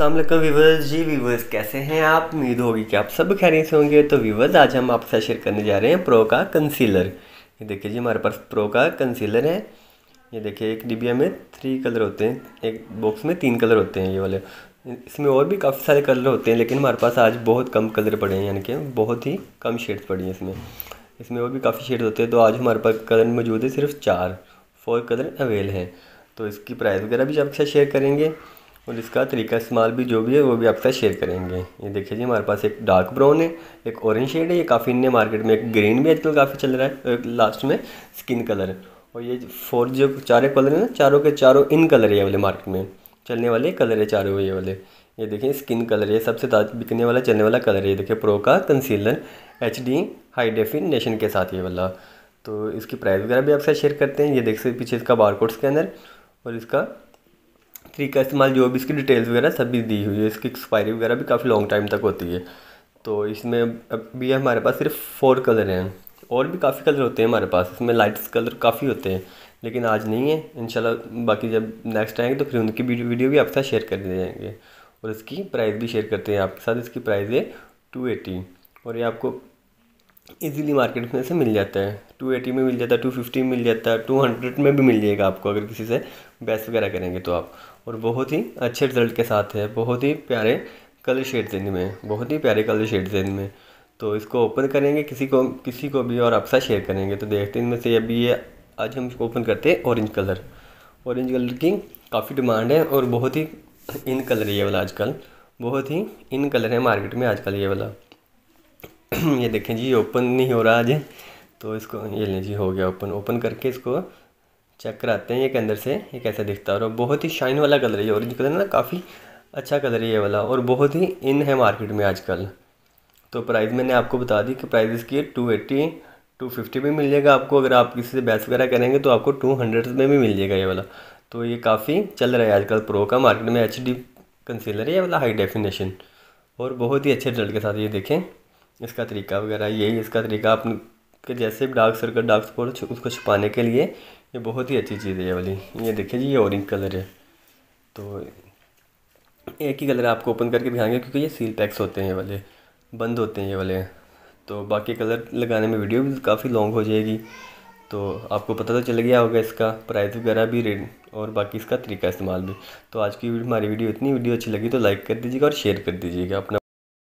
Aslam viewers जी viewers कैसे हैं आप उम्मीद होगी कि आप सब खैरियत से होंगे तो व्यूवर्स आज हम आपके साथ शेयर करने जा रहे हैं प्रो का कंसीलर ये देखिए जी हमारे पास प्रो का कंसीलर है ये देखिए एक डिबिया में थ्री कलर होते हैं एक बॉक्स में तीन कलर होते हैं ये वाले इसमें और भी काफ़ी सारे कलर होते हैं लेकिन हमारे पास आज बहुत कम कलर पड़े हैं यानी कि बहुत ही कम शेड्स पड़े हैं इसमें इसमें और भी काफ़ी शेड्स होते हैं तो आज हमारे पास कलर मौजूद है सिर्फ चार फोर कलर अवेल हैं तो इसकी प्राइस वगैरह भी आपके साथ शेयर करेंगे और इसका तरीका इस्तेमाल भी जो भी है वो भी आपके साथ शेयर करेंगे ये देखिए जी हमारे पास एक डार्क ब्राउन है एक ऑरेंज शेड है ये काफ़ी इन मार्केट में एक ग्रीन भी आजकल काफ़ी चल रहा है लास्ट में स्किन कलर और ये फोर जो चारों कलर है ना चारों के चारों इन कलर है वाले मार्केट में चलने वाले कलर है चारों ये वाले ये देखिए स्किन कलर है सबसे बिकने वाला चलने वाला कलर है ये देखिए प्रो का concealer H D high definition के साथ ये वाला तो इसकी प्राइस वगैरह भी आपसे शेयर करते हैं ये देख सकते पीछे इसका बारकोड स्कैनर और इसका थ्री का इस्तेमाल जो भी इसकी डिटेल्स वगैरह सभी दी हुई है इसकी एक्सपायरी वगैरह भी काफ़ी लॉन्ग टाइम तक होती है तो इसमें अभी हमारे पास सिर्फ फोर कलर हैं और भी काफ़ी कलर होते हैं हमारे पास इसमें लाइट्स कलर काफ़ी होते हैं लेकिन आज नहीं है इन बाकी जब नेक्स्ट आएंगे तो फिर उनकी वीडियो भी आपके साथ शेयर कर दिए जाएंगे और इसकी प्राइस भी शेयर करते हैं आपके साथ इसकी प्राइस है टू एटी और ये आपको इजीली मार्केट में से मिल जाता है टू एटी में मिल जाता है टू फिफ्टी में मिल जाता है टू हंड्रेड में भी मिल जाएगा आपको अगर किसी से बहस वगैरह करेंगे तो आप और बहुत ही अच्छे रिजल्ट के साथ है बहुत ही प्यारे कलर शेड्स हैं इनमें बहुत ही प्यारे कलर शेड्स हैं इनमें तो इसको ओपन करेंगे किसी को किसी को भी और आपसे शेयर करेंगे तो देखते हैं इनमें से अभी ये आज हम इसको ओपन करते हैं ऑरेंज कलर ऑरेंज कलर की काफ़ी डिमांड है और बहुत ही इन कलर है ये वाला आजकल बहुत ही इन कलर है मार्केट में आजकल ये वाला ये देखें जी ओपन नहीं हो रहा आज तो इसको ये लें जी हो गया ओपन ओपन करके इसको चेक कराते हैं ये के अंदर से ये कैसा दिखता है और बहुत ही शाइन वाला कलर है ये ऑरेंज कलर ना काफ़ी अच्छा कलर है ये वाला और बहुत ही इन है मार्केट में आजकल तो प्राइस मैंने आपको बता दी कि प्राइस इसकी है टू एट्टी टू फिफ्टी में मिल जाएगा आपको अगर आप किसी से बैस वगैरह करेंगे तो आपको टू हंड्रेड में भी मिल जाएगा ये वाला तो ये काफ़ी चल रहा है आजकल प्रो का मार्केट में एच डी कंसीलर है ये वाला हाई डेफिनेशन और बहुत ही अच्छे रिजल्ट के साथ ये देखें इसका तरीका वगैरह यही इसका तरीका आपने के जैसे भी डार्क सर्कल डार्क स्पॉट उसको छुपाने के लिए ये बहुत ही अच्छी चीज़ है ये वाली ये देखिए जी ये ऑरेंज कलर है तो एक ही कलर आपको ओपन करके दिखाएंगे क्योंकि ये सील पैक्स होते हैं ये वाले बंद होते हैं ये वाले तो बाकी कलर लगाने में वीडियो भी काफ़ी लॉन्ग हो जाएगी तो आपको पता तो चल गया होगा इसका प्राइस वगैरह भी रेट और बाकी इसका तरीका इस्तेमाल भी तो आज की हमारी वीडियो इतनी वीडियो अच्छी लगी तो लाइक कर दीजिएगा और शेयर कर दीजिएगा अपना